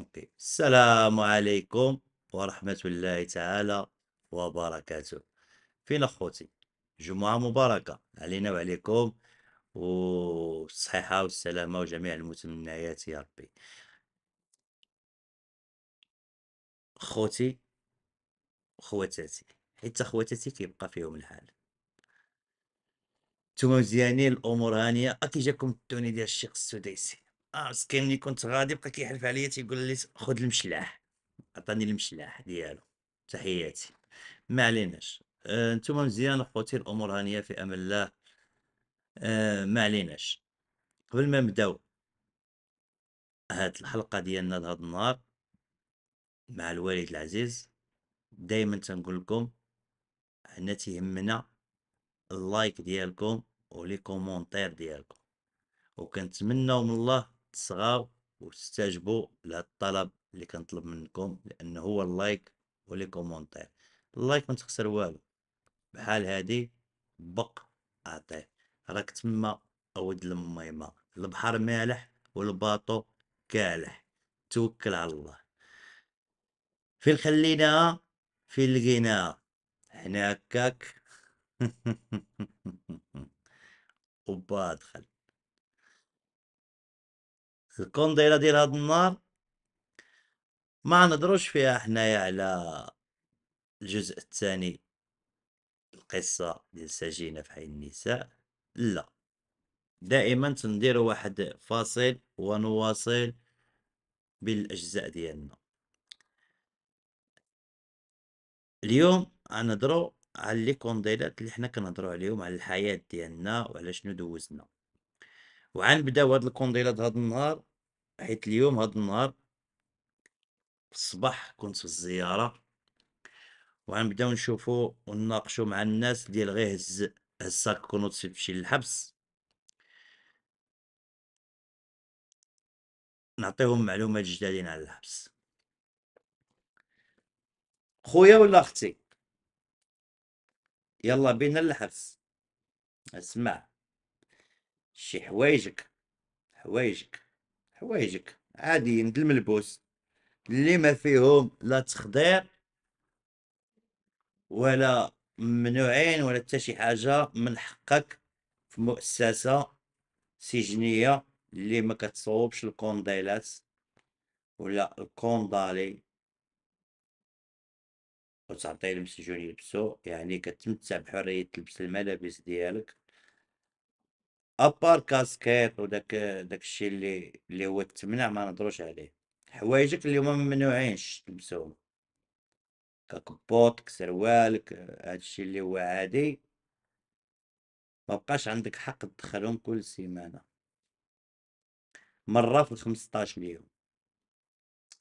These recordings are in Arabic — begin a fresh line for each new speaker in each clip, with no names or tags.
اوكي السلام عليكم ورحمة الله تعالى وبركاته فين اخوتي جمعة مباركة علينا وعليكم والصحيحة والسلامة وجميع المتمنيات يا ربي خوتي خواتاتي حيت خواتاتي كيبقى فيهم الحال نتوما مزيانين الامور هانيه اكي جاكم التوني ديال الشيخ السديسي اه مسكين ملي كنت غادي بقى كيحلف عليا تيقول لي خذ المشلاح عطاني المشلاح ديالو تحياتي ما عليناش آه، مزيان اخوتي الامور هانيه في امان الله آه، ما عليناش قبل ما نبداو هاد الحلقه ديالنا لهاد النهار مع الوالد العزيز دائما تنقول لكم حنا تيهمنا اللايك ديالكم ولي كومونتير ديالكم وكنتمناو من الله تصغاو وتستجبوا لهذا الطلب اللي كنطلب منكم لانه هو اللايك ولي كومونتير اللايك ما تخسر والو بحال هادي بق اعطيه راك تما اود الميمه البحر مالح والباطو كالح توكل على الله فين خليناها فين لقيناها حنا هكاك وبا دخل القنديله ديال هاد النار ما نهضروش فيها حنايا على الجزء الثاني القصة ديال سجينة في حي النساء لا دائما تنديروا واحد فاصل ونواصل بالاجزاء ديالنا اليوم غنهضروا على لي كونديلات اللي حنا كنهضروا عليهم على الحياه ديالنا وعلى شنو دوزنا وغنبداو هاد الكونديلات هاد النهار حيت اليوم هاد النهار الصباح كنت في الزيارة وغنبداو نشوفو ونناقشو مع الناس ديال غير هز هزاك كونو تمشي للحبس
نعطيهم معلومات جدادين على الحبس خويا ولا اختي
يلا بينا للحبس اسمع شي حوايجك حوايجك حوايجك عاديين الملبوس اللي ما فيهم لا تخدير ولا ممنوعين ولا حتى شي حاجه من حقك في مؤسسه سجنيه اللي ما كتصوبش الكونديلات ولا الكوندالي وتعطي المسجون يلبسو يعني كتمتع بحريه تلبس الملابس ديالك ابار كاسكيت وداك داك الشيء اللي اللي هو التمنع ما نهضروش عليه حوايجك اللي هما ممنوعينش تلبسهم ككبوط هذا هادشي اللي هو عادي ما بقاش عندك حق تدخلهم كل سيمانة مرة في 15 يوم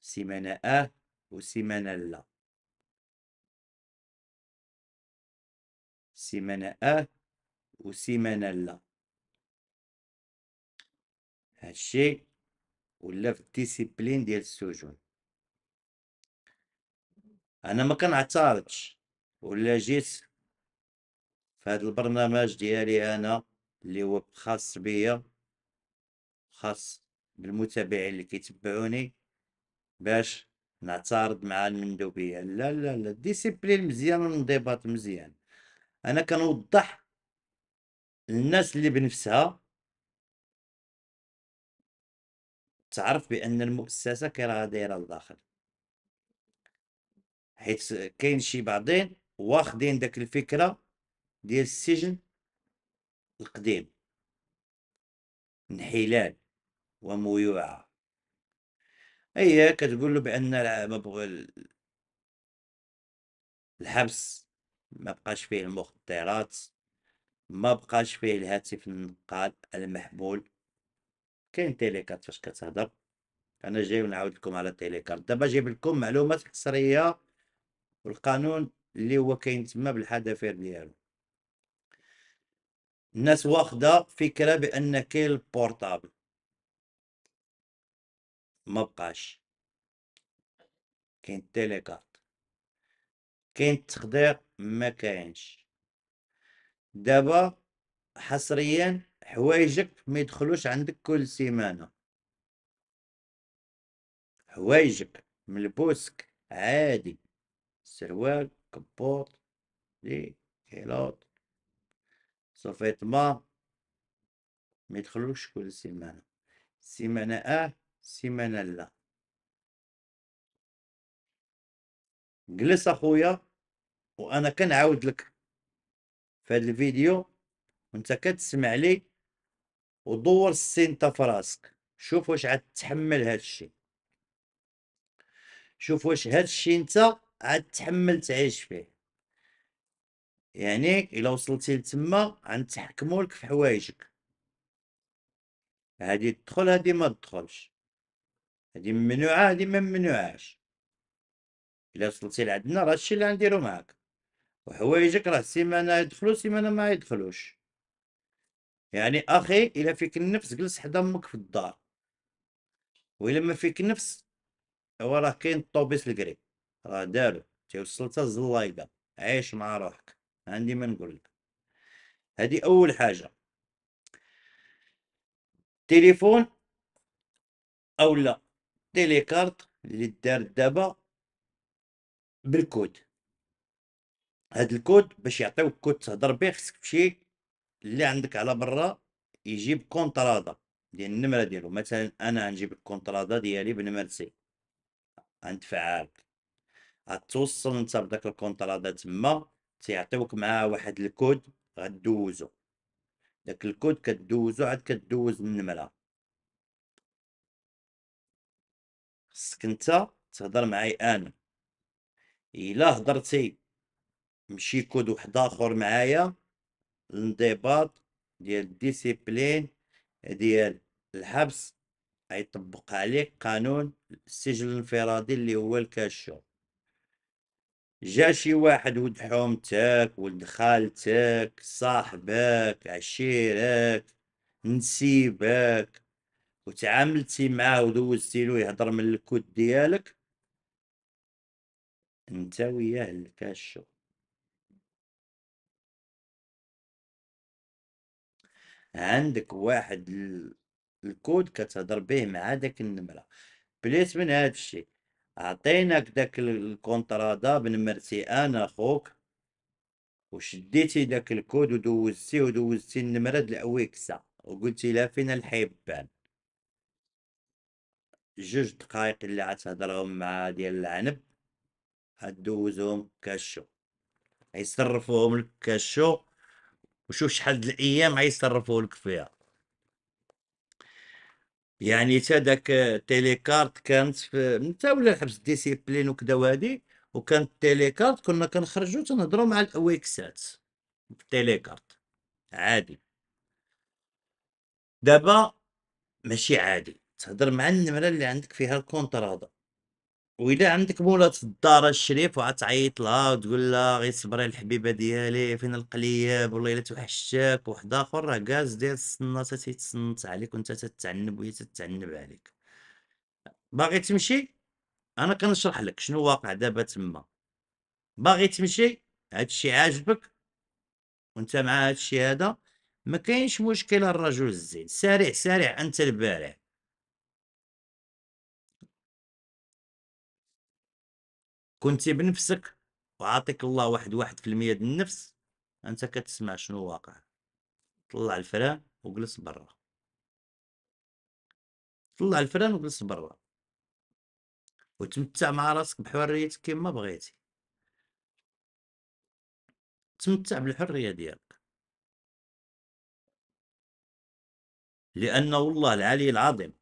سيمانة اه وسيمانة لا سيمانة اه وسيمانة لا
هادشي ولا في الديسيبلين ديال السجون انا ما كنعترضش ولا جيت في هذا البرنامج ديالي انا اللي هو خاص بيا خاص بالمتابعين اللي كيتبعوني باش نعترض مع المندوبيه لا لا لا الديسيبلين مزيان والانضباط مزيان انا كنوضح للناس اللي بنفسها تعرف بان المؤسسه راه دايره لداخل حيت كاين شي بعضين واخدين داك الفكره ديال السجن القديم انحلال وميوعه هي كتقول له بان الحبس ما بقاش فيه المخدرات ما بقاش فيه الهاتف النقال المحمول كاين كارت فاش كتهضر انا جاي نعاود لكم على التيليكارت دابا جايب لكم معلومات حصريه والقانون اللي هو كاين تما بالحذافير ديالو الناس واخده فكره بان كاين البورطابل ما بقاش كاين التيليكارت كاين التخدير ما كاينش دابا حصريا حوايجك ما يدخلوش عندك كل سيمانه حوايجك من البوسك عادي سروال كبوط دي كيلوط صفيت ما ما يدخلوش كل سيمانه سيمانه اه سيمانه لا جلس اخويا وانا كنعاود لك في هذا الفيديو وانت كتسمع لي ودور السين انت في راسك شوف واش عاد تحمل هاد الشيء شوف واش هاد الشيء انت عاد تحمل تعيش فيه يعني الا وصلتي لتما غنتحكموا لك في حوايجك هادي تدخل هادي ما تدخلش هادي ممنوعه هادي ما ممنوعاش الا وصلتي لعندنا راه الشيء اللي غنديرو معاك وحوايجك راه سيمانه يدخلو سيمانه ما يدخلوش يعني اخي الا فيك النفس جلس حدا امك في الدار الا ما فيك النفس هو راه كاين الطوبيس الكري راه دارو تيوصل حتى الزلايقه عايش مع روحك عندي ما نقول لك هذه اول حاجه تليفون او لا تيليكارت اللي دار دابا بالكود هاد الكود باش يعطيوك كود تهضر به خصك تمشي اللي عندك على برا يجيب كونترادا ديال النمره ديالو مثلا انا غنجيب الكونترادا ديالي بنمره سي فعال غتوصل انت بداك الكونترادا تما تيعطيوك معاه واحد الكود غدوزو داك الكود كدوزو عاد كدوز النمره خصك انت تهضر معايا انا الا هضرتي مشي كود واحد اخر معايا الانضباط ديال الديسيبلين ديال الحبس يطبق عليك قانون السجن الانفرادي اللي هو الكاشو جا شي واحد ولد حومتك ولد خالتك صاحبك عشيرك نسيبك وتعاملتي معاه ودوزتي له يهضر من الكود
ديالك انت وياه الكاشو عندك
واحد الكود كتهضر به مع داك النمرة بليت من هذا الشيء عطيناك داك الكونترا الكونترادا بنمرتي انا خوك وشديتي داك الكود ودوزتي ودوزتي النمرة د الاويكسا وقلتي لها فين الحبان جوج دقايق اللي عتهضرهم مع ديال العنب هدوزهم كاشو يصرفوهم الكاشو كاشو وشوف شحال الايام غيصرفوا لك فيها يعني تا داك تيليكارت كانت في نتا ولا حبس ديسيبلين وكذا وهادي وكانت تيليكارت كنا كنخرجو تنهضروا مع الاويكسات في تيليكارت عادي دابا ماشي عادي تهضر مع النمره اللي عندك فيها الكونتر هذا واذا عندك مولات في الدار الشريف وعتعيط لها وتقول لها غير صبري الحبيبه ديالي فين القلياب والله الا توحشتك واحد اخر راه كاز ديال الصناطه تيتصنت عليك وانت تتعنب وهي تتعنب عليك باغي تمشي انا كنشرح لك شنو واقع دابا تما باغي تمشي هادشي عاجبك وانت مع هادشي هذا ما كاينش مشكله الرجل
الزين سريع سريع انت البارح كنت بنفسك وعاطيك الله واحد واحد في
المية د النفس انت كتسمع شنو واقع طلع الفران وجلس برا طلع الفران وجلس برا
وتمتع مع راسك بحريتك كما بغيتي تمتع بالحرية ديالك
لأن الله العلي العظيم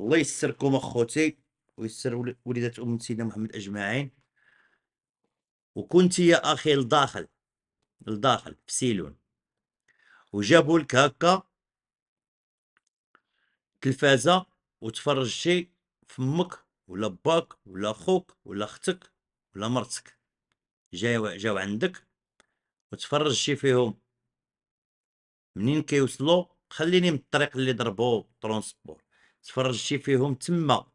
الله يسركم أخوتي ويسر وليدات أم سيدنا محمد أجمعين وكنت يا اخي لداخل لداخل في سيلون وجابوا لك هكا تلفازه شي فمك ولا باك ولا خوك ولا اختك ولا مرتك جاو جاو عندك شي فيهم منين كيوصلوا خليني من الطريق اللي ضربوا ترونسبور شي فيهم تما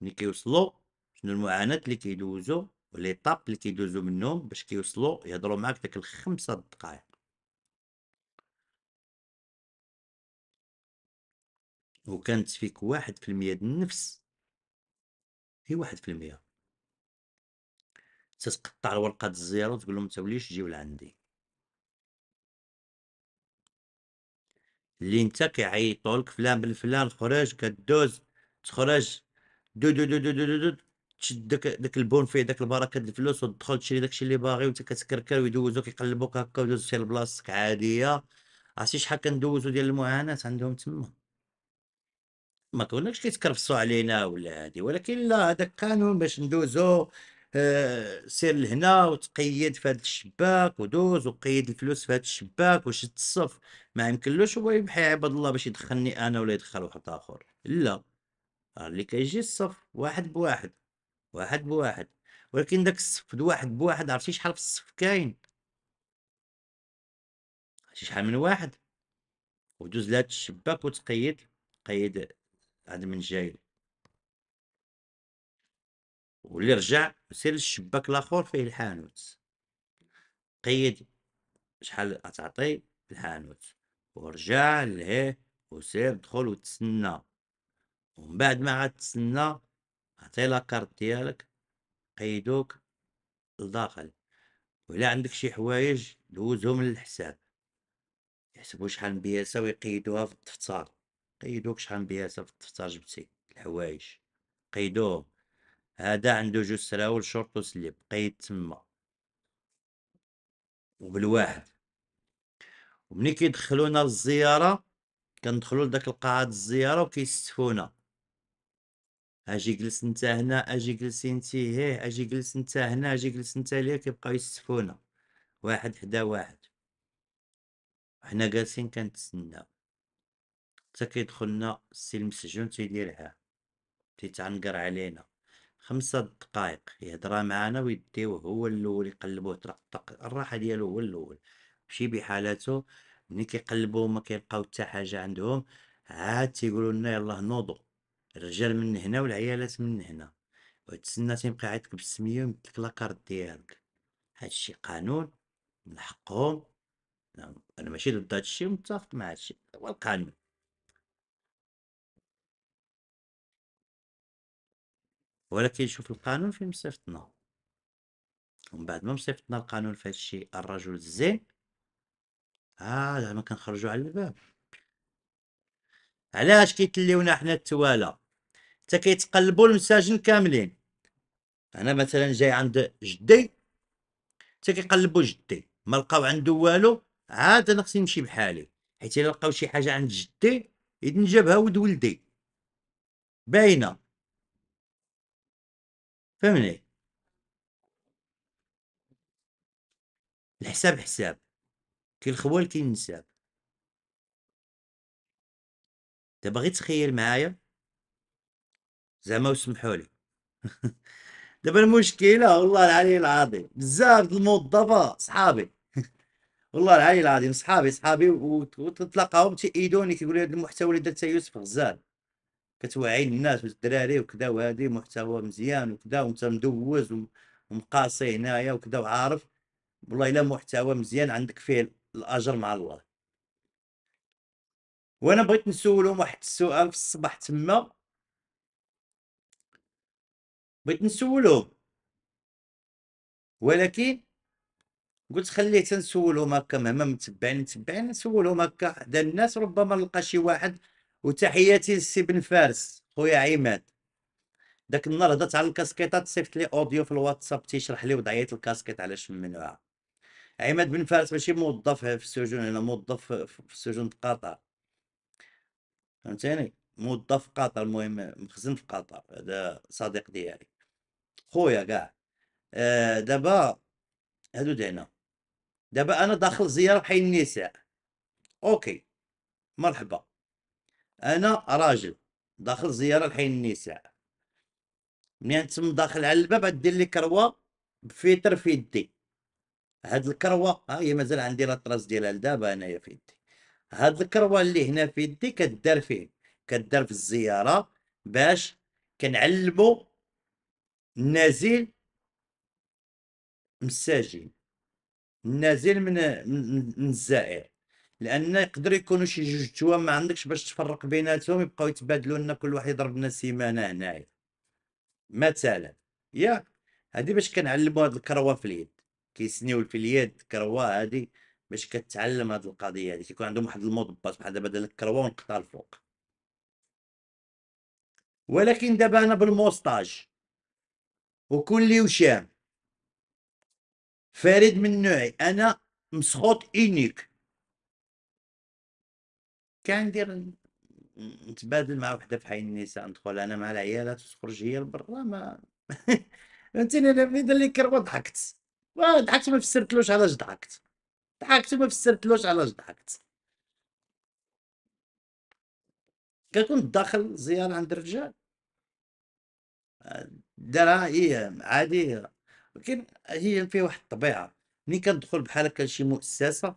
ملي كيوصلوا شنو المعاناه اللي كيدوزو طاب اللي تيدوزو منهم باش كيوصلوا
يهضروا معاك داك الخمسة دقائق وكانت فيك واحد في المية النفس هي واحد في المية تتقطع الورقة الزيارة وتقول لهم متوليش تجيو لعندي
اللي انت كيعيطولك فلان بن فلان خرج كدوز تخرج دو دو دو دو دو دو, دو. تشد داك داك البون فيه داك البركه د الفلوس وتدخل تشري داكشي اللي باغي وانت كتكركر ويدوزوك يقلبوك هكا ويدوزو لبلاصتك عاديه عرفتي شحال كندوزو ديال المعاناه عندهم تما ما كوناش كيتكرفصوا علينا ولا هادي ولكن لا هذا كانون باش ندوزو آه سير لهنا وتقيد في هذا الشباك ودوز وقيد الفلوس في هذا الشباك وشد الصف ما يمكنلوش هو يبحي عباد الله باش يدخلني انا ولا يدخل واحد اخر لا اللي كيجي الصف واحد بواحد واحد بواحد ولكن داك الصف واحد بواحد عرفتي شحال في الصف كاين عرفتي شحال من واحد ودوز لهاد الشباك وتقيد قيد هاد من جاي واللي رجع سير للشباك الاخر فيه الحانوت قيد شحال غتعطي الحانوت ورجع لهيه وسير دخل وتسنى ومن بعد ما غتسنى عطي لاكارت ديالك قيدوك لداخل ولا عندك شي حوايج دوزهم للحساب يحسبوا شحال بياسة ويقيدوها في الدفتر قيدوك شحال بياسة في الدفتر جبتي الحوايج قيدوه هذا عنده جوج سراول شورت وسليب قيد تما وبالواحد ملي كيدخلونا للزياره كندخلو لداك القاعة الزياره وكيستفونا اجي جلس انت هنا اجي جلس انت هيه اجي جلس انت هنا اجي جلس انت ليه كيبقاو يستفونا واحد حدا واحد حنا جالسين كنتسناو حتى كيدخلنا السي المسجون تيديرها تيتعنقر علينا خمسة دقائق يهضر معانا ويديوه هو الاول يقلبوه طرق طق الراحة ديالو هو الاول ماشي بحالاتو ملي كيقلبوه ما كيلقاو حتى حاجة عندهم عاد تيقولوا لنا يلاه نوضوا الرجال من هنا والعيالات من هنا وتسنى تيبقى عندك بالسميه ويمدلك لاكارت ديالك هادشي قانون من حقهم انا ماشي ضد هادشي متفق مع هادشي هو القانون
ولكن شوف القانون فين مصيفطنا ومن بعد ما مصيفطنا القانون في
هادشي الرجل الزين اه زعما كنخرجوا على الباب علاش كيتليونا حنا التواله حتى كيتقلبوا المساجن كاملين انا مثلا جاي عند جدي حتى كيقلبوا جدي ما لقاو عنده والو عاد انا خصني نمشي بحالي حيت الا لقاو شي حاجه عند
جدي اذا جابها ود ولدي باينه فهمني الحساب حساب كي الخوال كي النساب
دابا غير تخيل معايا زعما وسمحوا لي دابا المشكله والله العلي العظيم بزاف الموظفه صحابي والله العلي العظيم صحابي صحابي وتتلاقاهم تيأيدوني كيقولوا هذا المحتوى اللي درت يوسف غزال كتوعي الناس والدراري وكذا وهذه محتوى مزيان وكذا وانت مدوز ومقاصي هنايا وكذا وعارف والله الا محتوى مزيان عندك فيه الاجر مع الله وانا بغيت نسولهم واحد السؤال في الصباح تما بغيت نسولهم ولكن قلت خليه تنسولهم هكا مهما متبعين متبعين نسولهم هكا حدا الناس ربما نلقى شي واحد وتحياتي لسي بن فارس خويا عماد داك النهار هضرت على الكاسكيطات صيفط لي اوديو في الواتساب تيشرح لي وضعيه الكاسكيط علاش ممنوعه عماد بن فارس ماشي موظف في السجون هنا موظف في سجون قطر فهمتيني موظف في قطر المهم مخزن في قطر هذا صديق ديالي خويا كاع آه دابا هادو دعنا دابا انا داخل زياره بحال النساء اوكي مرحبا انا راجل داخل زياره لحي النساء منين تم داخل على الباب دير لي كروه بفيتر في يدي هاد الكروه ها هي مازال عندي لاطراس ديالها لدابا انايا في يدي هاد الكروه اللي هنا في يدي كدار فين كدار في الزياره باش كنعلمو نازل مساجين نازل من من الزائر لان يقدر يكونوا شي جوج توا ما عندكش باش تفرق بيناتهم يبقاو يتبادلوا لنا كل واحد يضرب لنا سيمانه هنايا مثلا ياك هادي باش كنعلموا هاد الكروه في اليد كيسنيو في اليد الكروه هادي باش كتعلم هاد القضيه هادي كيكون عندهم واحد المضبط بحال دابا ديال الكروه ونقطع الفوق ولكن دابا انا بالموسطاج
وكل وشام فارد من نوعي انا مسخوط اينيك كان
ندير نتبادل مع وحده في حي النساء ندخل انا مع العيالات وتخرج هي لبرا ما فهمتيني انا ملي اللي كروا ضحكت ضحكت ما فسرتلوش
علاش ضحكت ضحكت ما فسرتلوش علاش ضحكت كنكون داخل زياره عند الرجال
درا هي عادية ولكن هي فيها واحد الطبيعة ملي كندخل بحال هكا لشي مؤسسة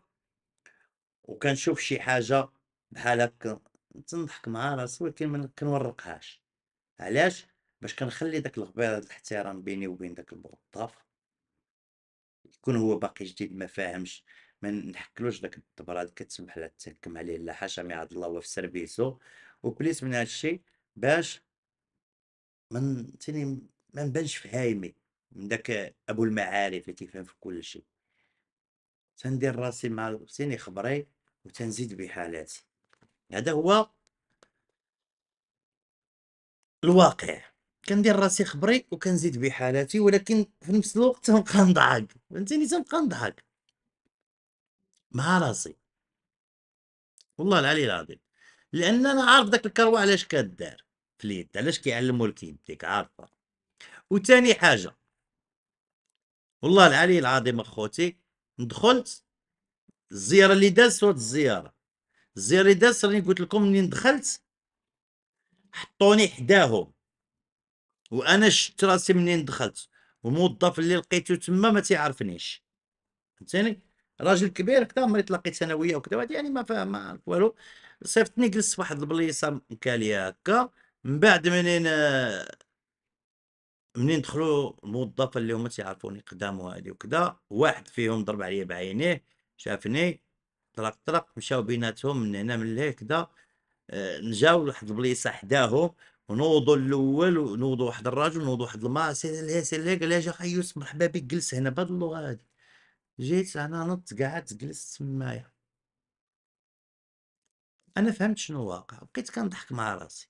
وكنشوف شي حاجة بحال هكا تنضحك مع راسي ولكن ما كنورقهاش علاش باش كنخلي داك الغبير هاد الاحترام بيني وبين داك الموظف يكون هو باقي جديد ما فاهمش ما نحكلوش داك الدبره اللي كتسمح لها تتحكم عليه لا حشمي عاد الله هو في سيرفيسو وبليس من هادشي باش من تيني ما نبانش فهايمي من داك ابو المعارف اللي كيفهم في كل شيء تندير راسي مع الحسين خبري وتنزيد بحالاتي هذا هو الواقع كندير راسي خبري وكنزيد بحالاتي ولكن في نفس الوقت تنبقى نضحك فهمتيني تنبقى نضحك مع راسي والله العلي العظيم لان انا عارف داك الكروه علاش كدار في اليد علاش كيعلموا لك يديك عارفه وثاني حاجه والله العلي العظيم اخوتي دخلت الزياره اللي دازت وهاد الزياره الزياره اللي دازت راني قلت لكم منين دخلت حطوني حداهم وانا شفت راسي منين دخلت والموظف اللي لقيته تما ما تيعرفنيش فهمتني راجل كبير كدا ملي تلاقيت انا وياه وكدا يعني ما فاهم ما والو صيفطني جلست واحد البليصه مكاليه هكا من بعد منين آه، منين دخلوا الموظفه اللي هما تيعرفوني قدام وهادي وكذا واحد فيهم ضرب عليا بعينيه شافني طلق طلق مشاو بيناتهم من هنا من لهيه كدا آه، نجاو لواحد البليصه حداهم ونوضوا الاول ونوضوا واحد الراجل ونوضوا واحد الماء سير ليه سير ليه قال لها جا خيوس مرحبا بك جلس هنا بهاد اللغه هادي جيت انا نط قعدت جلست تمايا انا فهمت شنو واقع بقيت كنضحك مع راسي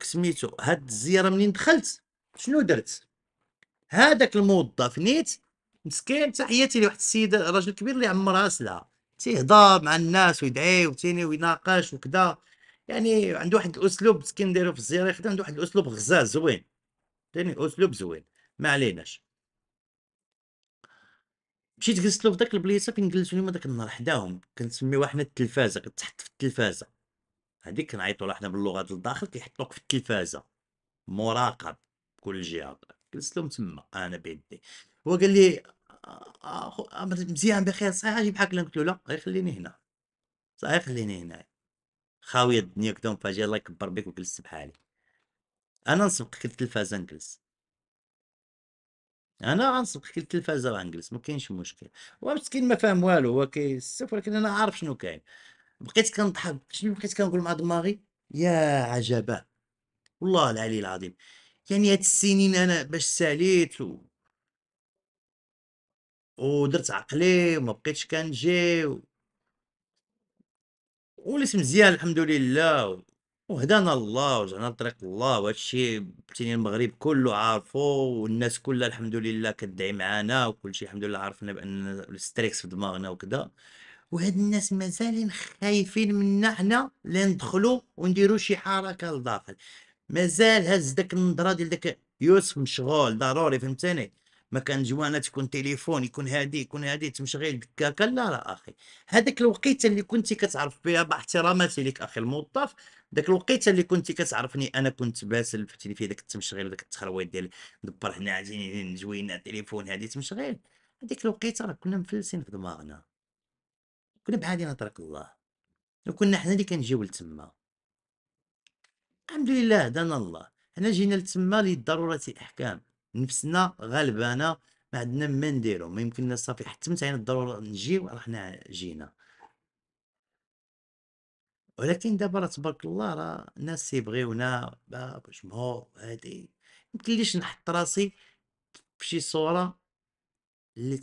كسميتو هاد الزياره منين دخلت شنو درت هذاك الموظف نيت مسكين تحياتي لواحد السيده راجل كبير اللي عمرها سلعه تيهضر مع الناس ويدعي وتيني ويناقش وكذا يعني عنده واحد الاسلوب مسكين دايرو في الزياره يخدم عنده واحد الاسلوب غزال زوين تاني اسلوب زوين ما عليناش مشيت جلست له في داك البليصه فين جلسوني هما داك النهار حداهم كنسميوها حنا التلفازه كتحط في التلفازه هذيك كنعيطوا لها حنا باللغه ديال الداخل كيحطوك في التلفازه مراقب كل جهه جلست لهم تما انا بيدي هو قال لي آه، آه، آه، مزيان بخير صحيح اجي بحال قلت له لا غير خليني هنا صحيح خليني هنا خاويه الدنيا كدا مفاجئ الله يكبر بك وجلست بحالي انا نسبقك للتلفازه نجلس انا غنسبقك للتلفازه التلفازه غنجلس ما كاينش مشكل هو مسكين ما فاهم والو هو كيسف ولكن انا عارف شنو كاين بقيت كنضحك شنو بقيت كنقول مع دماغي يا عجبا والله العلي العظيم يعني هاد السنين انا باش ساليت و... ودرت عقلي وما بقيتش كنجي و... وليت مزيان الحمد لله و... وهدانا الله ورجعنا لطريق الله وهادشي تيني المغرب كله عارفو والناس كلها الحمد لله كدعي معانا وكلشي الحمد لله عرفنا بان الستريكس في دماغنا وكذا وهاد الناس مازالين خايفين منا حنا اللي ندخلو ونديرو شي حركه لداخل مازال هز داك النظره ديال داك يوسف مشغول ضروري فهمتني ما كان جوانا تكون تليفون يكون هادي يكون هادي تمشغيل دكاكا لا لا اخي هذاك الوقيته اللي كنتي كتعرف بها باحتراماتي لك اخي الموظف داك الوقيته اللي كنتي كتعرفني انا كنت باسل في فيه داك التمشغيل داك التخرويط ديال دبر هنا عجيني زوينه تليفون هادي تمشغيل هذيك الوقيته راه كنا مفلسين في دماغنا كنا بحالي نطرق الله لو كنا حنا اللي كنجيو لتما الحمد لله هدانا الله حنا جينا لتما لضرورة الأحكام نفسنا غلبانة ما عندنا ما نديرو ما يمكننا صافي حتى علينا الضرورة نجيو حنا جينا ولكن دابا راه تبارك الله راه الناس يبغيونا جمهور هادي ليش نحط راسي فشي صورة اللي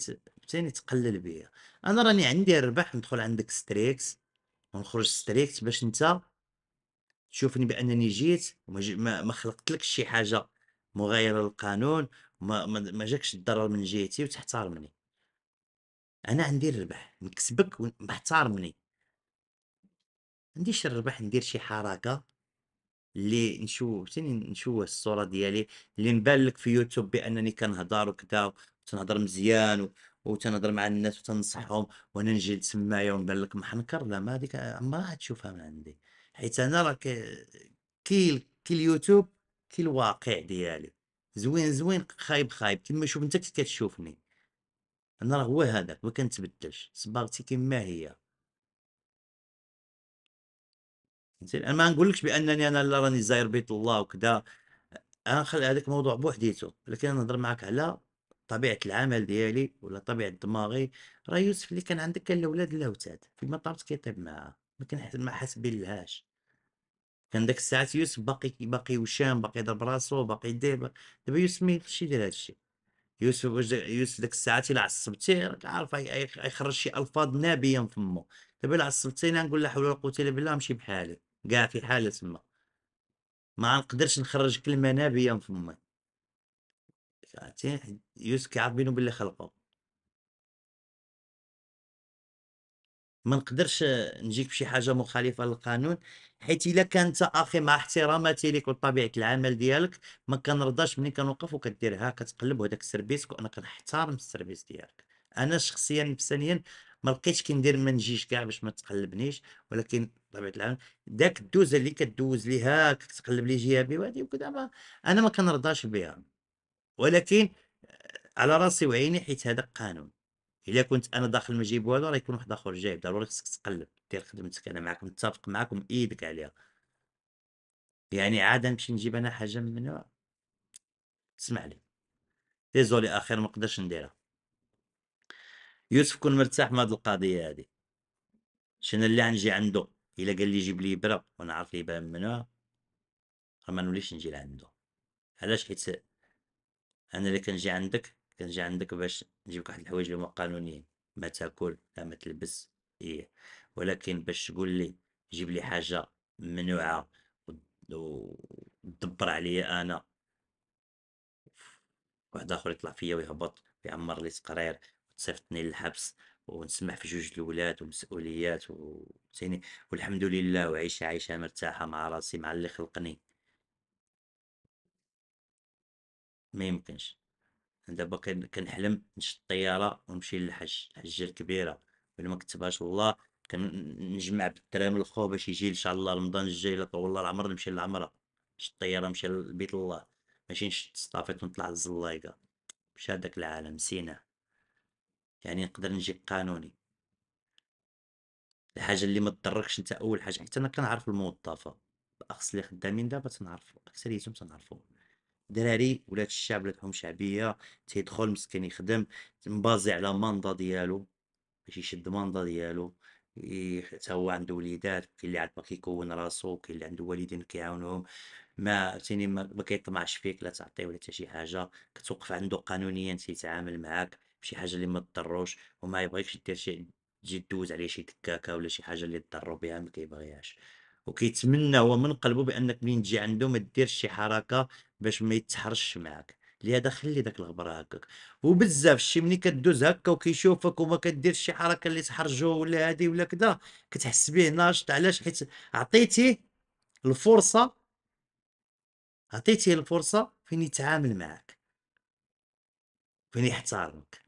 تاني تقلل بيا انا راني عندي الربح ندخل عندك ستريكس ونخرج ستريكس باش انت تشوفني بانني جيت وما ما... خلقت خلقتلكش شي حاجه مغايره للقانون ما, ما جاكش الضرر من جهتي وتحترمني انا عندي الربح نكسبك ومحترمني عنديش الربح ندير شي حركه اللي نشوف تاني نشوف الصوره ديالي اللي نبان لك في يوتيوب بانني كنهضر وكذا تنهضر مزيان وتنهضر مع الناس وتنصحهم وانا نجي تمايا ونبان لك محنكر لا ما هذيك عمرها تشوفها من عندي حيت انا راه كي كي اليوتيوب كي الواقع ديالي زوين زوين خايب خايب كيما شوف انت كتشوفني انا راه هو هذاك ما كنتبدلش صبرتي كيما هي زين انا ما نقولكش بانني انا لا راني زاير بيت الله وكذا انا خلي هذاك موضوع بوحديتو لكن نهضر معك على طبيعة العمل ديالي ولا طبيعة دماغي راه يوسف اللي كان عندك كان الأولاد اللوتات فيما طابت كيطيب معاها ما كنحس ما حاسبينلهاش كان داك الساعات يوسف باقي باقي وشام باقي ضرب راسو باقي دير دابا يوسف ما يقدرش يدير هادشي يوسف واش يوسف داك الساعات الا عصبتيه راك عارف يخرج شي الفاظ نابيه من فمو دابا الا عصبتي نقول لا حول ولا قوه الا بالله امشي بحالي كاع في حاله تما ما نقدرش نخرج كلمه نابيه من فمي يوسف كيعرف بينو باللي خلقه ما نقدرش نجيك بشي حاجه مخالفه للقانون حيت الا كانت اخي مع احتراماتي ليك وطبيعه العمل ديالك ما كنرضاش ملي كنوقف وكدير ها كتقلب هذاك السيرفيس وانا كنحترم السيرفيس ديالك انا شخصيا نفسانيا ما لقيتش كندير ما نجيش كاع باش ما تقلبنيش ولكن بطبيعه العمل داك الدوزه اللي كدوز ليها كتقلب لي جهه بوادي وكذا انا ما كنرضاش بها ولكن آه، على راسي وعيني حيت هذا قانون الا كنت انا داخل ما جايب والو راه يكون واحد اخر جايب ضروري خصك تقلب دير خدمتك انا معاك متفق معاكم ايدك عليها يعني عاد نمشي نجيب انا حاجه من اسمع لي ديزولي اخير ما نقدرش نديرها يوسف كون مرتاح من هاد القضيه هادي شنو اللي نجي عنده الا قال لي جيب لي ابره وانا عارف لي بان منها راه ما نوليش نجي لعندو علاش حيت انا اللي كنجي عندك كنجي عندك باش نجيبك واحد الحوايج اللي هما قانونيين ما تاكل لا ما تلبس ايه ولكن باش تقول لي جيب لي حاجه ممنوعه ودبر عليا انا واحد اخر يطلع فيا ويهبط ويعمر لي تقرير وتصيفطني للحبس ونسمح في جوج الولاد ومسؤوليات و... والحمد لله وعيشه عيشه مرتاحه مع راسي مع اللي خلقني ما يمكنش دابا كنحلم نشد الطياره ونمشي للحج الحجه الكبيره الا ما كتبهاش الله كنجمع بالدرهم الخو باش يجي ان شاء الله رمضان الجاي لا طول الله العمر نمشي للعمره نشد الطياره نمشي لبيت الله ماشي نشد الصافيط ونطلع للزلايقه مش هداك العالم سينا يعني نقدر نجي قانوني الحاجه اللي ما تضركش انت اول حاجه حتى انا كنعرف الموظفه الاخص اللي خدامين دابا تنعرفو اكثريتهم تنعرفوهم دراري ولاد الشعب ولادهم شعبيه تيدخل مسكين يخدم مبازي على ماندا ديالو باش يشد ماندا ديالو حتى هو عنده وليدات كاين اللي عاد باقي يكون راسو كاين اللي عنده والدين كيعاونوهم ما عرفتيني ما كيطمعش فيك لا تعطيه ولا حتى شي حاجه كتوقف عنده قانونيا تيتعامل معاك بشي حاجه اللي ما تضروش وما يبغيكش دير شي تجي دوز عليه شي دكاكه ولا شي حاجه اللي تضرو بها ما كيبغيهاش وكيتمنى هو من قلبه بانك منين تجي عنده ما ديرش شي حركه باش ما يتحرش معاك لهذا خلي داك الغبره هكاك وبزاف شي ملي كدوز هكا وكيشوفك وما كديرش شي حركه اللي تحرجو ولا هادي ولا كدا كتحس بيه ناشط علاش حيت عطيتيه الفرصه عطيتيه الفرصه فين يتعامل معاك فين يحترمك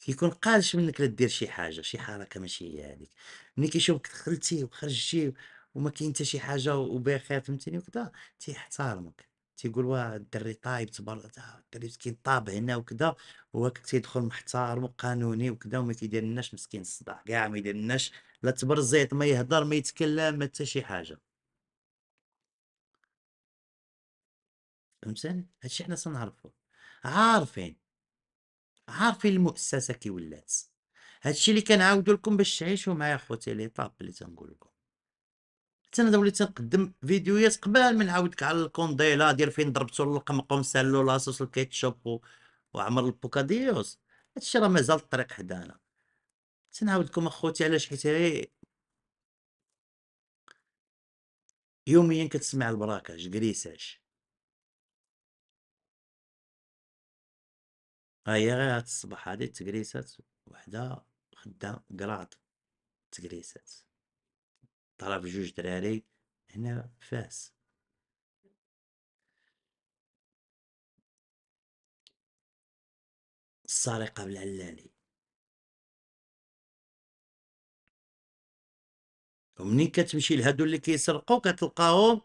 كيكون قادش منك لا دير شي حاجه شي حركه ماشي هي هذيك ملي كيشوفك دخلتي وخرجتي وما كاين حتى شي حاجه وبخير فهمتني وكذا تيحترمك تيقول واه الدري طايب تبارك الدري مسكين طاب هنا وكذا هو تيدخل محترم وقانوني وكذا وما كيدير لناش مسكين الصداع كاع ما يدير لناش لا تبرزيط ما يهضر ما يتكلم ما حتى شي حاجه فهمتني هادشي حنا تنعرفو عارفين عارفين المؤسسه كي ولات هادشي اللي كنعاودو لكم باش تعيشوا معايا خوتي لي طاب اللي تنقول لكم حتى انا وليت تنقدم فيديوهات قبل ما نعاودك على الكونديلا ديال فين ضربتو القمقم سالو لاصوص الكيتشوب و... وعمر البوكاديوس هادشي راه مازال الطريق حدانا تنعاودكم اخوتي علاش حيت
يوميا كتسمع البراكاج كريساج هي غير هاد الصباح هادي تكريسات وحدة غدا قراض تكريسات طلب جوج دراري هنا فاس السارقة بالعلالي ومنين كتمشي لهادو اللي كيسرقو كتلقاهم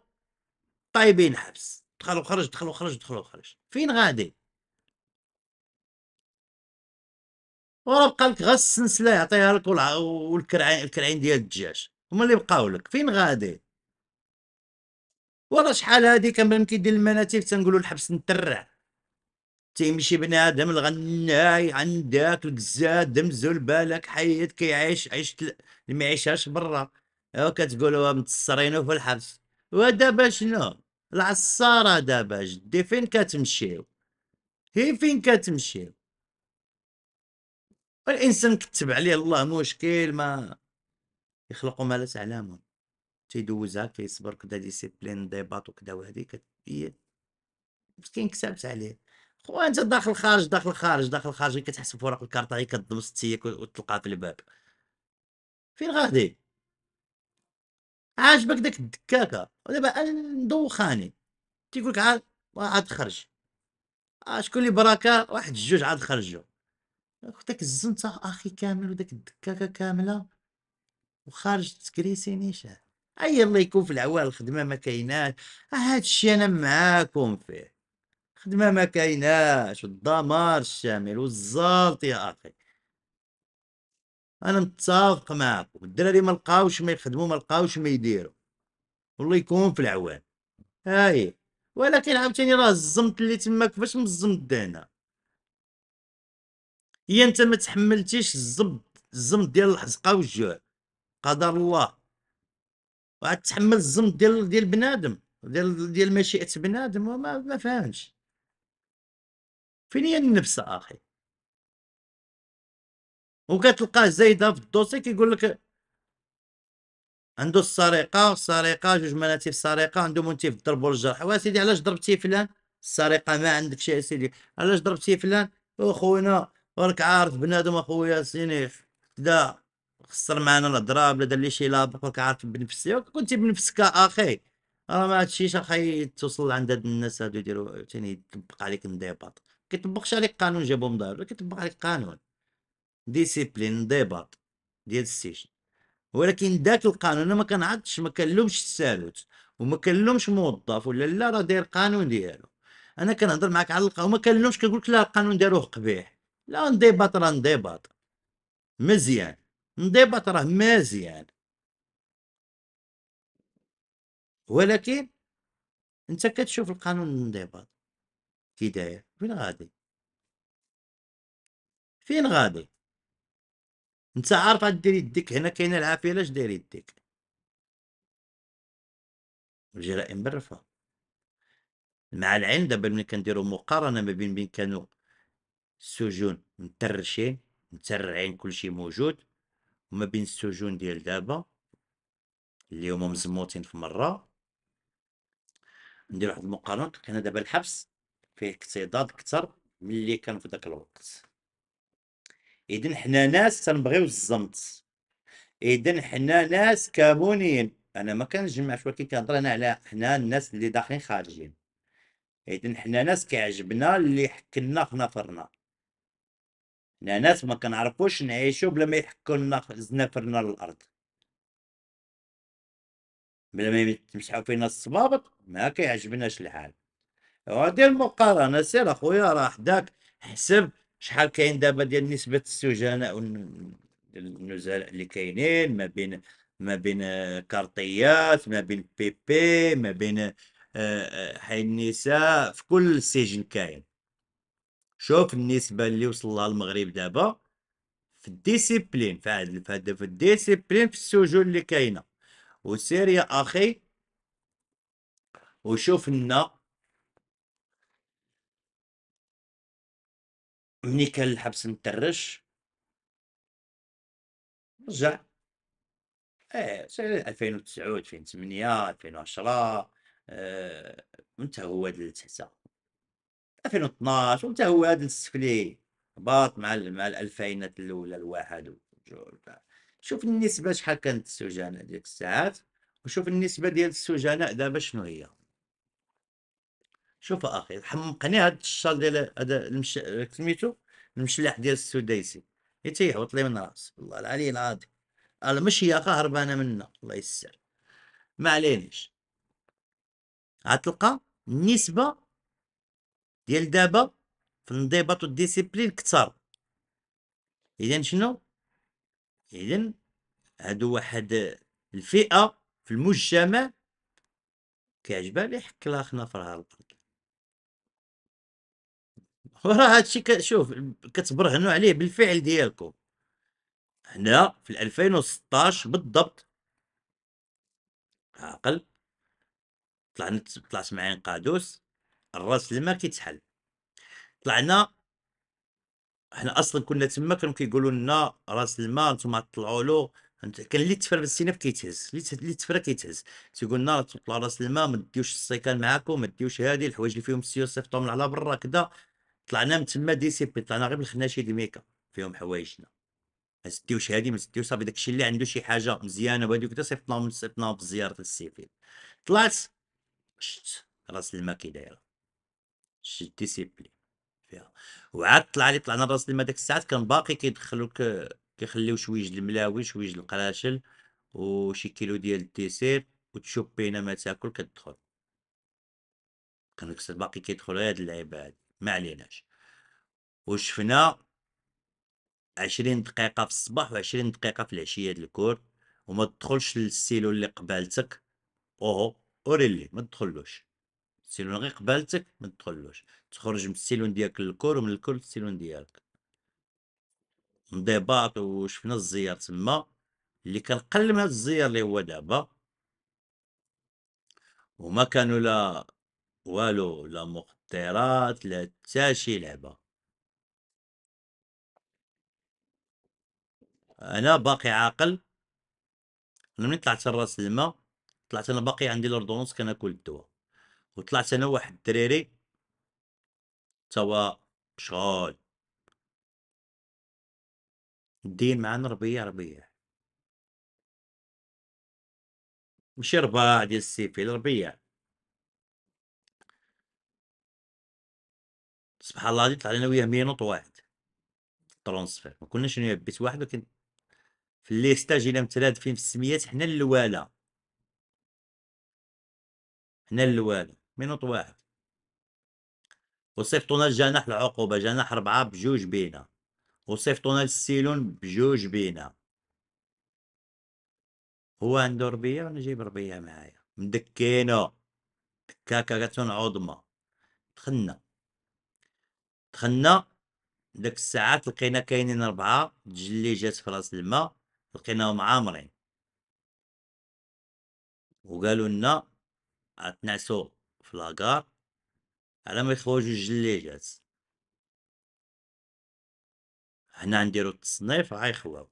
طايبين حبس
دخلوا خرج دخلوا خرج دخلوا خرج فين غادي وراه بقى لك غير السنسله يعطيها لك والكرعين الكرعين ديال الدجاج هما اللي بقاو لك فين غادي ورا شحال هادي كنبان كيدير المناتيف تنقولوا الحبس نترع تيمشي بنادم الغناي عندك الكزاد دمزو بالك حيد كيعيش عيشت اللي ما يعيشهاش برا ايوا كتقولوا متصرينو في الحبس ودابا شنو العصاره دابا جدي فين كتمشيو هي فين كتمشيو والانسان كتب عليه الله مشكل ما يخلقوا ما لا تعلمون تيدوزها كيصبر كدا ديسيبلين ديباط وكدا وهذيك كتبين مسكين كتبت عليه خويا انت داخل خارج داخل خارج داخل خارج غير كتحسب ورق الكارطه غير كدبس تياك وتلقاه في الباب فين غادي عاجبك داك الدكاكه ودابا مدوخاني تيقولك لك عاد عاد خرج آه، شكون اللي براكه واحد الجوج عاد خرجوا داك الزنت اخي كامل وداك الدكاكه كامله وخارج تكريسي نيشان اي الله يكون في العوال الخدمه ما كايناش آه، هاد الشيء انا معاكم فيه خدمه ما كايناش والدمار الشامل والزلط يا اخي انا متفق معاكم الدراري ما لقاوش ما يخدموا ما لقاوش ما يديروا والله يكون في العوان هاي ولكن عاوتاني راه الزمت اللي تماك فاش مزمط هنا هي انت ما تحملتيش الزبد الزمط ديال الحزقه والجوع قدر الله وعاد تحمل الزمط ديال ديال بنادم ديال ديال مشيئه بنادم
وما ما فاهمش فين هي النفس اخي وكتلقاه زايده في الدوسي كيقول لك
عنده السرقه السرقه جوج في السرقه عنده في الضرب والجرح سيدي علاش ضربتي فلان السرقه ما عندك شي سيدي علاش ضربتي فلان وخونا وراك عارف بنادم اخويا سينيف دا خسر معنا الهضره بلا دار لي شي لابق وراك عارف بنفسي كنتي بنفسك اخي راه ما هادشيش اخي توصل عند هاد الناس هادو يديروا ثاني يطبق عليك النضباط كيطبقش عليك قانون جابو من كيطبق عليك قانون ديسيبلين انضباط ديال السجن ولكن داك القانون انا ما كنعضش ما كنلومش السالوت وما كنلومش موظف ولا لا راه داير قانون ديالو انا كنهضر معاك على القانون وما كنلومش كنقول لك لا القانون داروه قبيح لا نديبط راه نديبط مزيان نديبط راه مزيان
ولكن انت كتشوف القانون الانضباط كي داير فين غادي
فين غادي انت عارف دير يديك هنا كاينه العافيه علاش داير يديك الجرائم بالرفع مع العلم دابا ملي كنديرو مقارنه ما بين بين كانوا السجون مترشين مترعين كلشي موجود وما بين السجون ديال دابا اللي هما مزموطين في مره ندير واحد المقارنه كان دابا الحبس فيه اقتضاد اكثر من اللي كان في ذاك الوقت اذا حنا ناس تنبغيو الزمت اذا حنا ناس كابونين انا ما كنجمعش ولكن كنهضر انا على حنا الناس اللي داخلين خارجين اذا حنا ناس كيعجبنا اللي حكنا نفرنا ناس ما كنعرفوش نعيشو بلا ما يحكوا لنا زنافرنا للارض بلا ما يمسحوا فينا الصبابط ما كيعجبناش الحال وهذه المقارنه سير اخويا راه حداك حسب شحال كاين دابا ديال نسبه السجناء النزلاء اللي كاينين ما بين ما بين آه، كارطيات ما بين بي بي ما بين آه، آه، حي النساء في كل سجن كاين شوف النسبه اللي وصل لها المغرب دابا في الديسيبلين في هاد في, في الديسيبلين في السجون اللي كاينه وسير يا اخي وشوف لنا
مني كان الحبس مترش رجع ايه
ألفين 2009 2008 2010 آه، انت هو دلت حتى 2012 وانت هو هذا السفلي باط مع مع الالفينات الاولى الواحد شوف النسبه شحال كانت السجناء ديك الساعات وشوف النسبه ديال السجناء دابا شنو هي شوف اخي حمقني هاد الشال ديال هذا المش... سميتو المشلح ديال السديسي يتيح وطلي من راسي والله العلي العظيم المشيخه هربانه منا الله يسر ما علينيش غتلقى النسبه ديال دابا في الانضباط والديسيبلين كثر اذا شنو اذا هادو واحد الفئه في المجتمع كيعجبها لي حك لاخنا في الارض وراه هادشي كتشوف كتبرهنوا عليه بالفعل ديالكم هنا في 2016 بالضبط عاقل طلعت طلعت معايا قادوس الراس الماء كيتحل طلعنا حنا اصلا كنا تما كانوا كيقولوا لنا راس الماء نتوما طلعوا له كان اللي تفرى بالسيناف كيتهز اللي تفرى كيتهز تيقول لنا تطلع راس الماء ما ديوش السيكان معاكم ما ديوش هادي الحوايج اللي فيهم السيور صيفطوهم على برا كدا طلعنا من تما ديسيبي طلعنا غير بالخناشي ديال فيهم حوايجنا ما سديوش هادي ما سديوش صافي داكشي اللي عنده شي حاجه مزيانه وهادي وكذا صيفطنا صيفطنا في زياره السيفيل طلعت شت راس الماء كي دايره شي ديسيبلين فيها وعاد طلع لي طلعنا راس لما ديك الساعات كان باقي كيدخلو كيخليو شويج الملاوي شويج القراشل وشي كيلو ديال الديسير وتشوف بينا ما تاكل كتدخل كان ديك باقي كيدخل هاد اللعيبه ما عليناش وشفنا عشرين دقيقة في الصباح وعشرين دقيقة في العشية ديال الكور وما تدخلش للسيلو اللي قبالتك اوهو اوريلي ما تدخلوش السيلون غير قبالتك ما تدخلوش تخرج من السيلون ديالك للكور ومن الكور للسيلون ديالك ديباط وشفنا الزيار تما اللي كان قل من هذا الزيار اللي هو دابا وما كانوا لا والو لا مخدرات لا حتى شي لعبه انا باقي عاقل انا ملي طلعت لراس الماء طلعت انا باقي عندي لوردونس كناكل الدواء وطلعت انا واحد
الدراري توا مشغول الدين معانا ربيع ربيع ماشي رباع ديال السيفي ربيع سبحان الله غادي طلع لنا وياه مينوط واحد
ترونسفير ما كناش بيت واحد ولكن في الليستا جينا مترادفين في السميات حنا اللوالا حنا اللوالا مينوت واحد وصيفطونا الجناح العقوبة جناح ربعة بجوج بينا وصيفطونا للسيلون بجوج بينا هو عنده ربية وانا جايب ربية معايا مدكينا دكاكا كتون عظمى دخلنا دخلنا ديك الساعات لقينا كاينين ربعة تجلي جات في راس الماء لقيناهم عامرين
وقالوا لنا عتنعسو في لاكار على ما يخرجوا الجليجات
هنا نديرو التصنيف غيخواو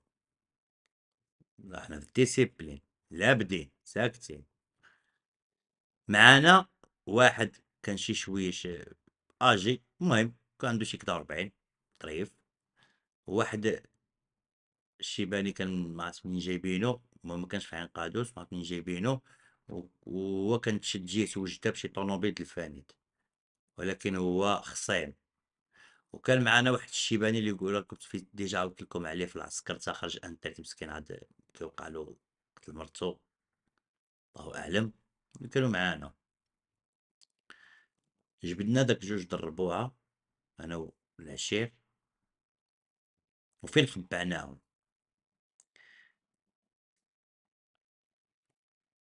احنا في الديسيبلين لابدين ساكتين معانا واحد كان شي شويش اجي المهم كان عنده شي كدا ربعين طريف واحد الشيباني كان ما عرفت منين جايبينو ما كانش في عين قادوس ما عرفت منين جايبينو هو كانت تشجيع توجدها بشي طونوبيل الفانيد ولكن هو خصيم وكان معنا واحد الشيباني اللي يقول كنت في ديجا عاودت لكم عليه في العسكر تا خرج انتاكت مسكين عاد كيوقع له قتل مرتو الله اعلم كانوا معانا جبدنا داك جوج دربوها انا والعشير وفين خبعناهم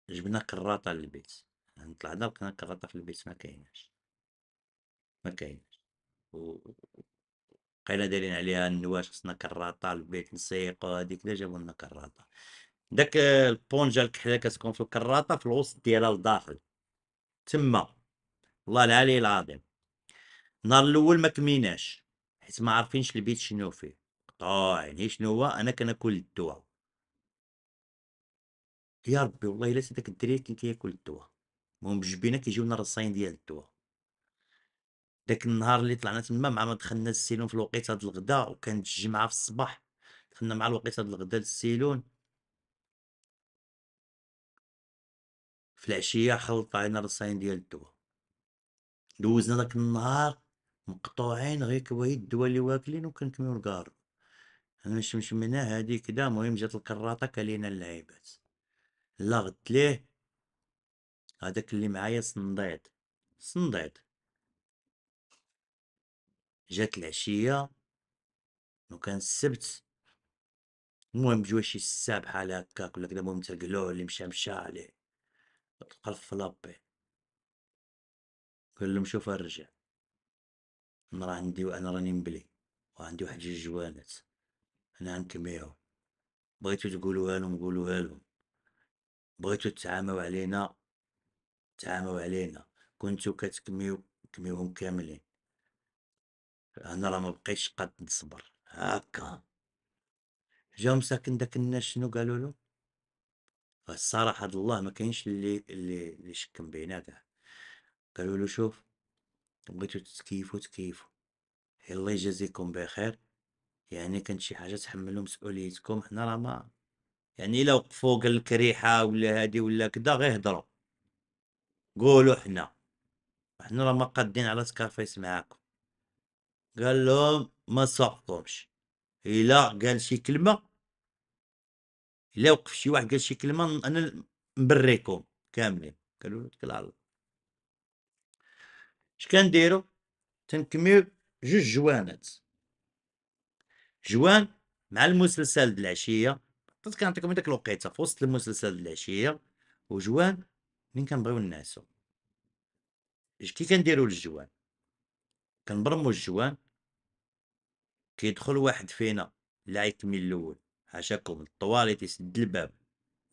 جبنا كراطة للبيت طلعنا لقينا كراطة في البيت ما كايناش ما كايناش و بقينا دايرين عليها النواش خصنا كراطة البيت نسيق هاديك دا جابو لنا كراطة داك البونجا الكحلة كتكون في الكراطة في الوسط ديالها لداخل تما والله العلي العظيم النهار الاول ما كميناش حيت ما عارفينش البيت شنو فيه قطاع يعني شنو هو انا كناكل الدواء يا ربي والله الا داك الدري كان كياكل الدواء المهم كيجيو كيجيونا الرصاين ديال الدواء داك النهار اللي طلعنا تما مع ما دخلنا السيلون في الوقيته ديال الغدا وكانت الجمعه في الصباح دخلنا مع الوقيته ديال الغدا للسيلون في العشيه خلط علينا الرصاين ديال الدواء دوزنا داك النهار مقطوعين غير كواهي الدواء اللي واكلين وكنكملو الكار انا مش مش منها هادي كدا المهم جات الكراطه كلينا اللعيبات لغت ليه هذاك اللي معايا صنديد صنديد جات العشية وكان السبت المهم جوا شي ساعة بحال هكاك ولا كدا المهم تلقلوه اللي مشى مشى عليه لقى الفلابي قال لهم شوف نرجع انا راه عندي وانا راني مبلي وعندي واحد جوج جوانات انا غنكميهم بغيتو تقولوها لهم قولوها لهم بغيتو تتعاماو علينا تعاماو علينا كنتو كتكميو كميوهم كاملين انا راه ما بقيتش قاد نصبر هاكا جاهم ساكن داك الناس شنو قالوا له الصراحه هاد الله ما كاينش اللي اللي اللي شكم بينا كاع قالوا له شوف بغيتو تكيفو تكيفوا الله يجازيكم بخير يعني كانت شي حاجه تحملوا مسؤوليتكم حنا راه ما يعني لو فوق الكريحه ولا هادي ولا كدا غير هضروا قولوا حنا حنا راه ما قادين على سكارفيس معاكم قال لهم ما صافكمش الا قال شي كلمه الا وقف شي واحد قال شي كلمه انا نبريكم كاملين قالوا له توكل على الله اش كنديرو تنكميو جوج جوانات جوان مع المسلسل د العشيه حطيت كنعطيكم ديك الوقيته في وسط المسلسل العشيه وجوان مين كنبغيو نعسو كي كنديرو للجوان كنبرمو الجوان كيدخل واحد فينا لا يكمل الاول عشاكم الطواليت يسد الباب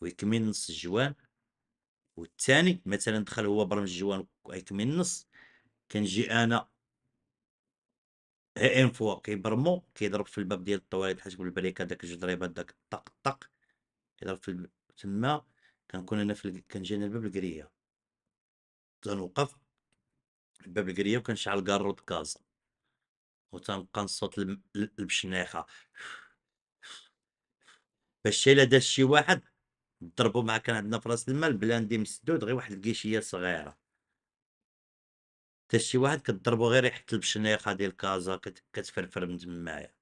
ويكمل نص الجوان والثاني مثلا دخل هو برمج الجوان ويكمل النص كنجي انا اون فوا كيبرمو كيضرب في الباب ديال الطواليت حيت قبل بالك داك الجدريبه داك طق طق كيضرب في الب... تما كنكون انا في ال... كنجينا الباب الكريه تنوقف الباب الكريه وكنشعل د كازا وتنبقى نصوت البشنيخه باش الا داز شي واحد ضربوا مع كان عندنا في راس المال بلاندي مسدود غير واحد الكيشيه صغيره حتى شي واحد كضربو غير يحط البشنيقه ديال كازا كتفرفر من تمايا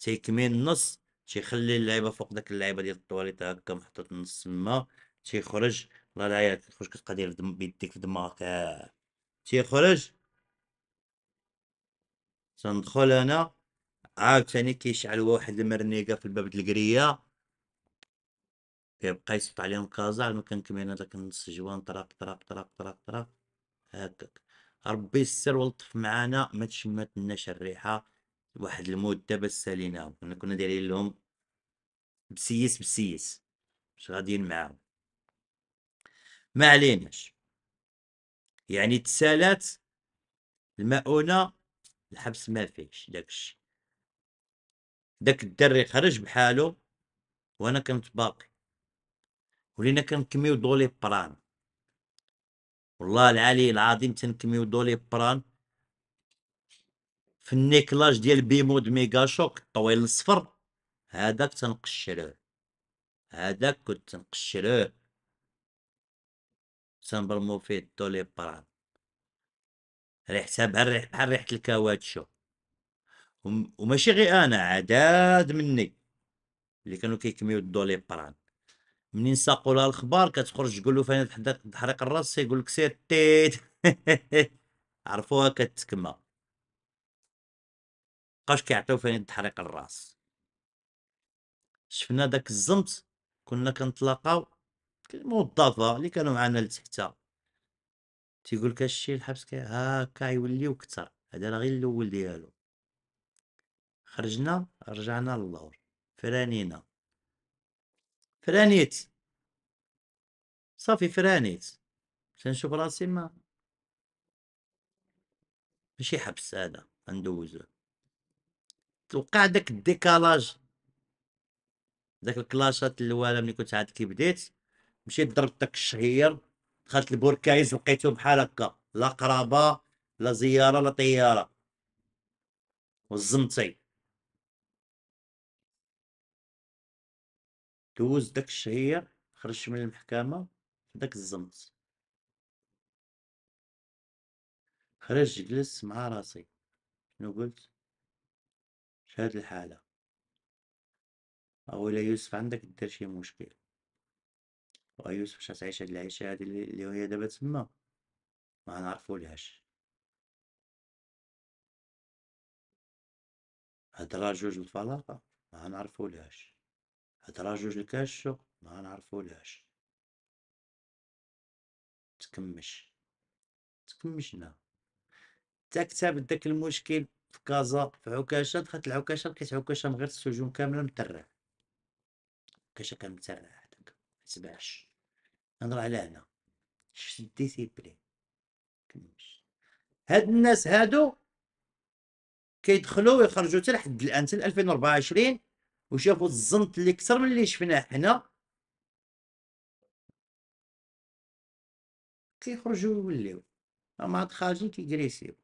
تيكمي النص تيخلي اللعيبه فوق داك اللعيبه ديال الطواليط هكا محطوط النص تما تيخرج لا العيال كتخرج كتبقى داير بيديك في دماغك آه. تيخرج تندخل انا عاوتاني كيشعل واحد المرنيقه في الباب ديال الكريه كيبقى يصف عليهم كازا على ما كنكمل انا داك النص جوان طراق طراق طراق طراق طراق هكاك ربي يستر ولطف معانا ما تشمتلناش الريحه واحد المده بس ساليناهم كنا كنا دايرين لهم بسيس بسيس باش غاديين معاهم ما عليناش يعني تسالات المؤونه الحبس ما فيش داكشي داك الدري خرج بحالو وانا كنت باقي ولينا كنكميو دولي بران والله العلي العظيم تنكميو دولي بران في النيكلاج ديال بيمود ميغا شوك الطويل الصفر هذاك تنقشروه هذاك كنت تنقشروه تنبرمو فيه الدولي بران ريحتها بحال ريح بحال ريحه الكاواتشو وماشي غير انا عداد مني اللي كانوا كيكميو الدولي بران منين ساقولها الخبار كتخرج تقول له فين تحريق الراس يقول لك سير تيت عرفوها كتكما بقاش كيعطيو فين تحريق الراس شفنا داك الزمت كنا كنتلاقاو الموظفه اللي كانوا معنا لتحتا تيقول لك هادشي الحبس هاكا يوليو كتر هذا راه غير الاول ديالو خرجنا رجعنا للور فرانينا فرانيت صافي فرانيت تنشوف راسي ما ماشي حبس هذا غندوزو توقع داك الديكالاج داك الكلاشات الاولى ملي كنت عاد كي بديت مشيت ضربت داك الشهير دخلت البوركايز لقيتو بحال هكا لا قرابه
لا زياره لا طياره وزمتي دوز داك الشهية خرجت من المحكمة في داك الزمت
خرجت جلست مع راسي شنو قلت في هاد الحالة أولا يوسف عندك دير شي مشكل ويوسف
واش غتعيش هاد العيشة هادي اللي هي دابا تما ما نعرفولهاش هاد الرجل الفلاقة ما نعرفولهاش هضرة جوج الكاشو ما نعرفولهاش تكمش
تكمشنا نعم. تا كتاب داك المشكل في كازا في عكاشة دخلت العكاشة لقيت عكاشة من غير السجون كاملة مترع عكاشة كان مترع هداك متباعش نهضر على هنا شفت الديسيبلين كمش هاد الناس هادو كيدخلو ويخرجو حتى لحد الان حتى 2024
وشافوا الزنط اللي كثر من اللي شفناه حنا كيخرجوا ويوليو ما عاد خارجين كيجريسيو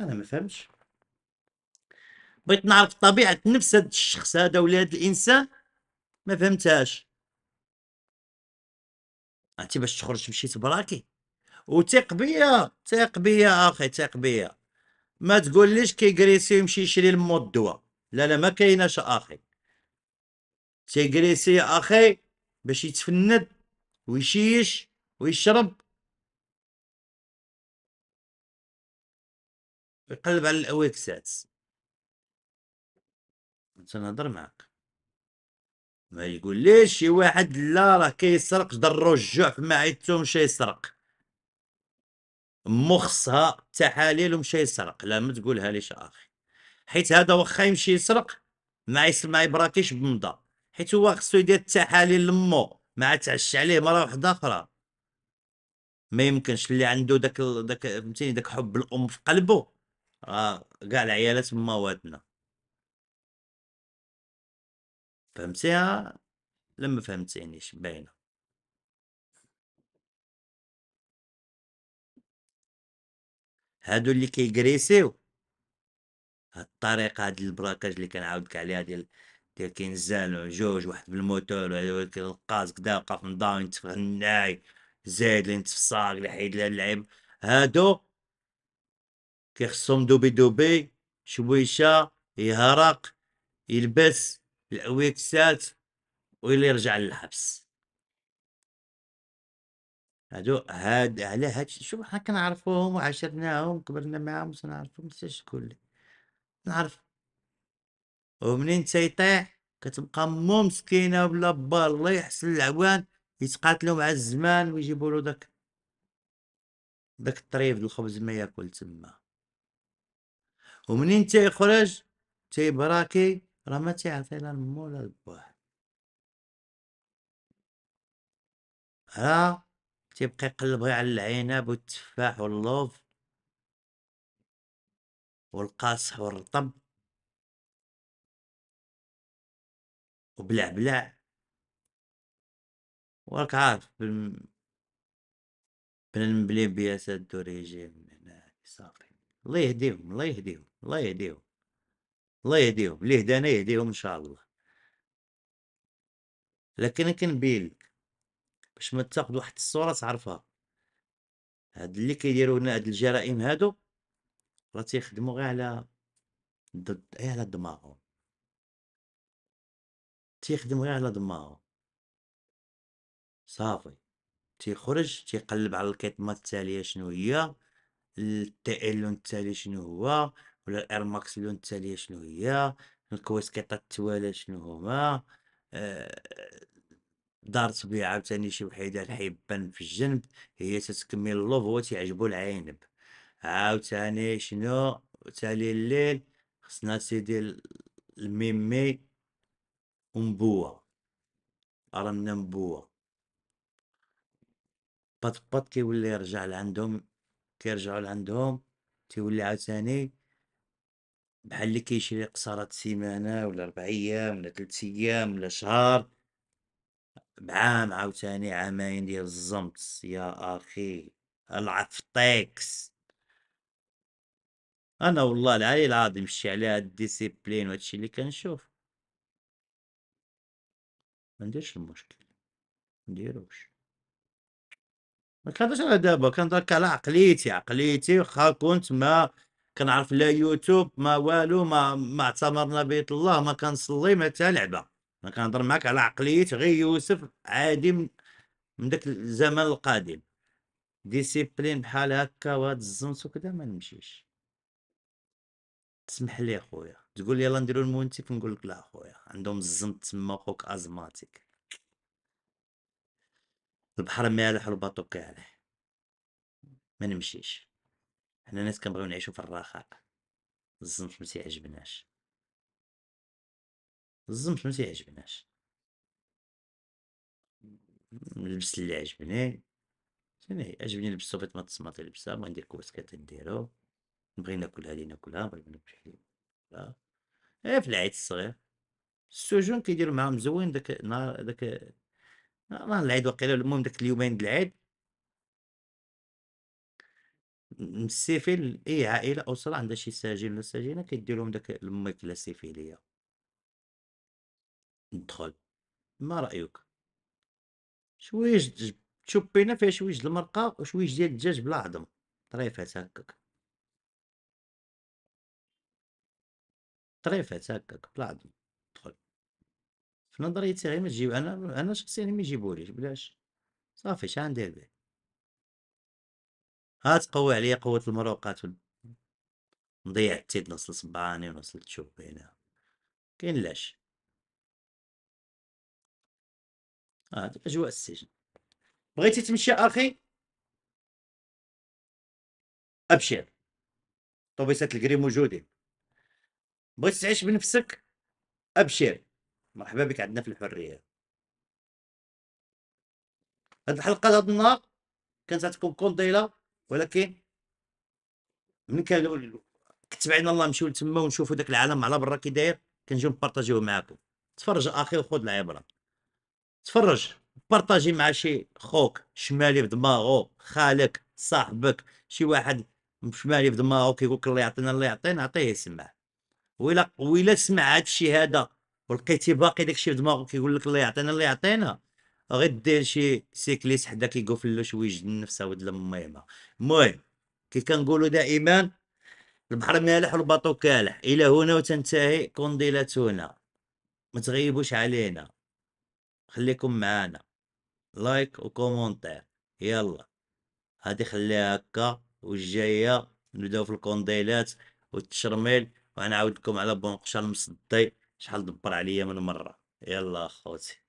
انا ما فهمتش بغيت نعرف طبيعه نفس هذا الشخص هذا ولا هذا الانسان
ما فهمتهاش انت باش تخرج تمشي تبراكي وثق بيا ثق بيا اخي ثق بيا ما تقوليش كيجريسي يمشي يشري لمو دواء لا لا ما كايناش اخي
تيجريسي اخي باش يتفند ويشيش ويشرب يقلب على الاويكسات تنهضر معاك
ما يقول ليش شي واحد لا راه كيسرق ضر الجوع في معدته مشى يسرق مخصها تحاليل ومشى يسرق لا ما تقولها ليش اخي حيت هذا واخا يمشي يسرق ما يسمع ما يبراكيش بمضى حيت هو خصو يدير التحاليل لمو ما تعش عليه مرة واحدة اخرى ما يمكنش اللي عنده داك داك فهمتيني داك حب الام في قلبه راه
كاع العيالات موادنا فهمتيها آه. لما فهمتينيش باينه هادو اللي كيغريسيو
هاد الطريقه هاد البراكاج اللي كنعاود لك عليها ديال ديال جوج واحد بالموتور القاز كدا وقف نضاو ينتفخ الناي زايد اللي ينتف اللي حيد اللعب هادو كيخصهم دوبي دوبي شويشه يهرق يلبس الاويكسات ويلي يرجع للحبس هادو هاد على هادشي شوف حنا كنعرفوهم وعاشرناهم كبرنا معاهم و نعرفهم حتى شكون نعرف ومنين تيطيح كتبقى مو مسكينه بلا با الله يحسن العوان يتقاتلوا مع الزمان ويجيبوا له داك داك الطريف د الخبز ما ياكل تما ومنين تيخرج تيبراكي راه ما تيعطي لا مو لا لباه
راه كيبقى يقلب غير على العنب والتفاح واللوف والقاصح والرطب وبلع بلع وراك عارف بن
بلي بياس الدور يجي من هنا صافي الله يهديهم الله يهديهم الله يهديهم الله يهديهم اللي هدانا يهديهم ان شاء الله لكن كنبين باش ما تاخذ واحد الصوره تعرفها هاد اللي كيديروا لنا هاد الجرائم هادو راه تيخدموا غير على
ضد غير على دماغهم تيخدم غير على دماغو صافي تيخرج تيقلب
على الكتمة التالية شنو هي التي ال التالي شنو هو ولا الار ماكس لون التالية شنو هي الكويسكيطات التواله شنو هما آه، دارت بيه عاوتاني شي وحيده الحبان في الجنب هي تتكمل اللوف هو تيعجبو العينب عاوتاني شنو تالي الليل خصنا سيدي الميمي ونبوة أرمنا نبوة بط بط كيولي يرجع لعندهم كيرجعو لعندهم تيولي عاوتاني بحال اللي كيشري قصارات سيمانه ولا ربع ايام ولا تلت ايام ولا شهر بعام عاوتاني عامين ديال الزمت يا اخي العفطيكس انا والله العلي العظيم شي على هاد الديسيبلين وهادشي اللي كنشوف ما نديرش المشكل نديروش ما كنهضرش على دابا كنهضر على عقليتي عقليتي واخا كنت ما كنعرف لا يوتيوب ما والو ما ما اعتمرنا بيت الله ما كنصلي ما حتى لعبه انا كنهضر معاك على عقليه غير يوسف عادي من, داك الزمن القادم ديسيبلين بحال هكا وهاد الزنس وكذا ما نمشيش تسمح لي اخويا تقول يلا نديرو المونتيف نقول لك لا اخويا عندهم الزنت تما خوك ازماتيك البحر مالح والباطو كالح ما نمشيش حنا ناس كنبغيو نعيشو في الرخاء
الزنت ما تيعجبناش الزمت ما تيعجبناش نلبس اللي عجبني شناهي
عجبني نلبس صوفيت ما تصمات لبسها ما ندير كواسكات نديرو نبغي ناكل هادي ناكلها نبغي ناكل شي لا ايه في العيد الصغير السجون كيديرو معاهم زوين داك نهار داك نهار العيد وقيلا المهم داك اليومين د العيد من السيفيل اي عائله اسره عندها شي ساجين ولا ساجينه كيديروهم لهم داك الماكله السيفيليه ندخل ما رايك شويش تشوبينا فيها شويش د المرقه وشويش ديال الدجاج بلا عظم طريفات هكاك طريفات هكاك بلا عظم ندخل في نظريتي غير ما تجيب انا انا شخصيا ما يجيبوليش بلاش صافي شحال ندير به ها تقوي عليا قوة المروقات و نضيع التيد نوصل و نوصل تشوبينا كاين لاش
هذه آه، اجواء السجن بغيتي تمشي اخي ابشر طوبيسات الكريم موجودين
بغيتي تعيش بنفسك ابشر مرحبا بك عندنا في الحريه هاد الحلقه هاد النهار كانت غتكون قليله ولكن من كان علينا الله نمشيو لتما ونشوفوا داك العالم على برا كي داير كنجيو نبارطاجيوه معاكم تفرج اخي وخذ العبره تفرج بارطاجي مع شي خوك شمالي دماغه خالك صاحبك شي واحد شمالي دماغه كيقول لك الله يعطينا الله يعطينا عطيه يسمع ويلا ويلا سمع هادشي هذا ولقيتي باقي داكشي بدماغو كيقول لك الله يعطينا الله يعطينا غير دير شي سيكليس حدا كيقفلوش ويجد نفسه ود الميمه المهم كي كنقولوا دائما البحر مالح والباطو كالح الى هنا وتنتهي قنضلتنا ما تغيبوش علينا خليكم معانا لايك وكومنتير يلا هادي خليها هكا والجايه نبداو في الكونديلات والتشرميل وغنعاود لكم على بونقشال مصدي شحال دبر عليا من مره يلا اخوتي